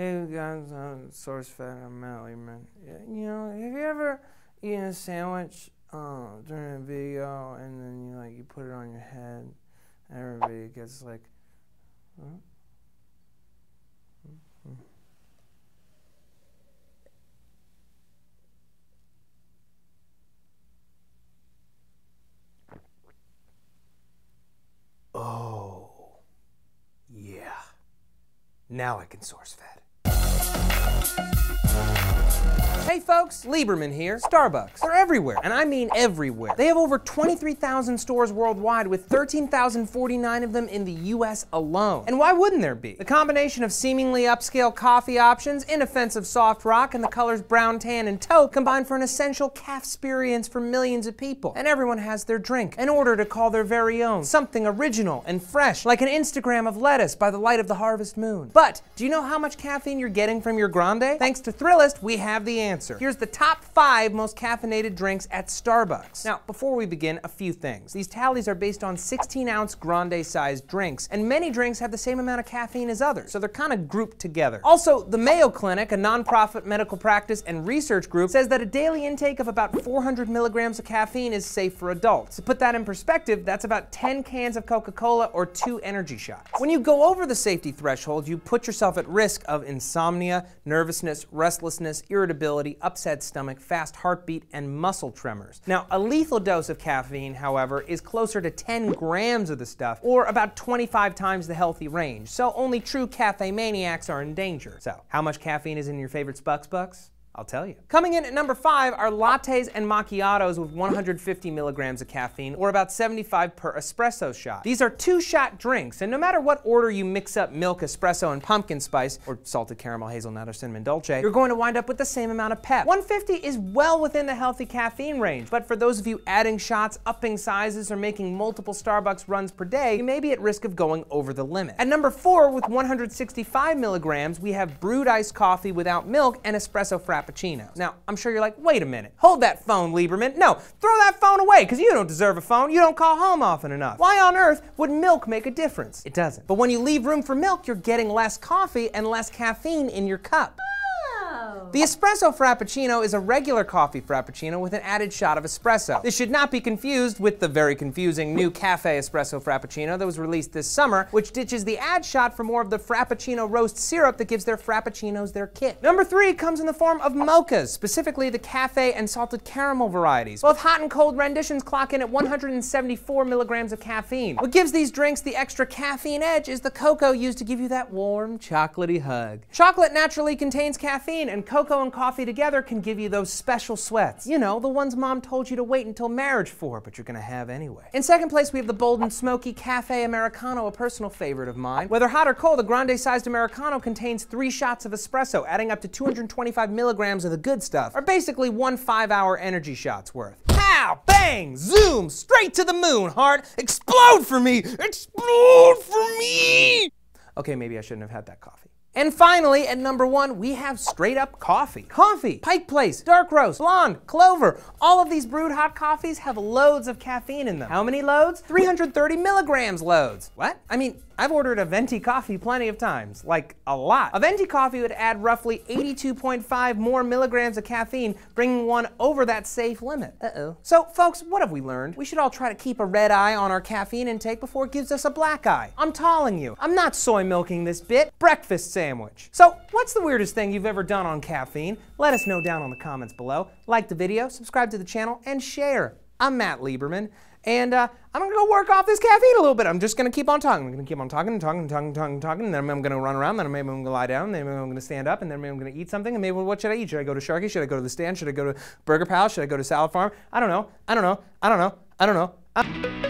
hey guys, I'm source fat, I'm Matt man. You know, have you ever eaten a sandwich uh, during a video and then you like you put it on your head and everybody gets like, huh? Oh, yeah. Now I can source fed. Hey folks, Lieberman here. Starbucks. They're everywhere, and I mean everywhere. They have over 23,000 stores worldwide with 13,049 of them in the US alone. And why wouldn't there be? The combination of seemingly upscale coffee options, inoffensive soft rock, and the colors brown, tan, and taupe combine for an essential calf experience for millions of people. And everyone has their drink, an order to call their very own, something original and fresh, like an Instagram of lettuce by the light of the harvest moon. But do you know how much caffeine you're getting from your grande? Thanks to Thrillist, we have the answer answer. Here's the top five most caffeinated drinks at Starbucks. Now, before we begin, a few things. These tallies are based on 16-ounce grande-sized drinks, and many drinks have the same amount of caffeine as others, so they're kind of grouped together. Also, the Mayo Clinic, a nonprofit medical practice and research group, says that a daily intake of about 400 milligrams of caffeine is safe for adults. To put that in perspective, that's about 10 cans of Coca-Cola or two energy shots. When you go over the safety threshold, you put yourself at risk of insomnia, nervousness, restlessness, irritability, upset stomach, fast heartbeat, and muscle tremors. Now, a lethal dose of caffeine, however, is closer to 10 grams of the stuff, or about 25 times the healthy range, so only true cafe maniacs are in danger. So, how much caffeine is in your favorite Spucks Bucks? I'll tell you. Coming in at number five are lattes and macchiatos with 150 milligrams of caffeine, or about 75 per espresso shot. These are two-shot drinks, and no matter what order you mix up milk, espresso, and pumpkin spice, or salted caramel, hazelnut, or cinnamon dolce, you're going to wind up with the same amount of pep. 150 is well within the healthy caffeine range, but for those of you adding shots, upping sizes, or making multiple Starbucks runs per day, you may be at risk of going over the limit. At number four, with 165 milligrams, we have brewed iced coffee without milk and espresso frappe now, I'm sure you're like, wait a minute, hold that phone, Lieberman. No, throw that phone away, because you don't deserve a phone. You don't call home often enough. Why on earth would milk make a difference? It doesn't. But when you leave room for milk, you're getting less coffee and less caffeine in your cup. The espresso frappuccino is a regular coffee frappuccino with an added shot of espresso. This should not be confused with the very confusing new cafe espresso frappuccino that was released this summer, which ditches the add shot for more of the frappuccino roast syrup that gives their frappuccinos their kick. Number three comes in the form of mochas, specifically the cafe and salted caramel varieties. Both hot and cold renditions clock in at 174 milligrams of caffeine. What gives these drinks the extra caffeine edge is the cocoa used to give you that warm, chocolatey hug. Chocolate naturally contains caffeine, and cocoa cocoa and coffee together can give you those special sweats. You know, the ones mom told you to wait until marriage for, but you're gonna have anyway. In second place, we have the Bold and Smoky Cafe Americano, a personal favorite of mine. Whether hot or cold, the grande-sized Americano contains three shots of espresso, adding up to 225 milligrams of the good stuff, or basically one five-hour energy shot's worth. Pow! Bang! Zoom! Straight to the moon, heart! Explode for me! Explode for me! Okay, maybe I shouldn't have had that coffee. And finally, at number one, we have straight up coffee. Coffee, Pike Place, Dark Roast, Blonde, Clover, all of these brewed hot coffees have loads of caffeine in them. How many loads? 330 milligrams loads. What? I mean, I've ordered a venti coffee plenty of times, like a lot. A venti coffee would add roughly 82.5 more milligrams of caffeine, bringing one over that safe limit. Uh-oh. So, folks, what have we learned? We should all try to keep a red eye on our caffeine intake before it gives us a black eye. I'm telling you, I'm not soy milking this bit. Breakfast sandwich sandwich. So what's the weirdest thing you've ever done on caffeine? Let us know down in the comments below. Like the video, subscribe to the channel, and share. I'm Matt Lieberman, and uh, I'm gonna go work off this caffeine a little bit. I'm just gonna keep on talking. I'm gonna keep on talking and talking and talking and talking and talking, and then I'm gonna run around, then maybe I'm gonna lie down, then maybe I'm gonna stand up, and then maybe I'm gonna eat something, and maybe what should I eat? Should I go to Sharky? Should I go to the stand? Should I go to Burger Pal? Should I go to Salad Farm? I don't know. I don't know. I don't know. I don't know. I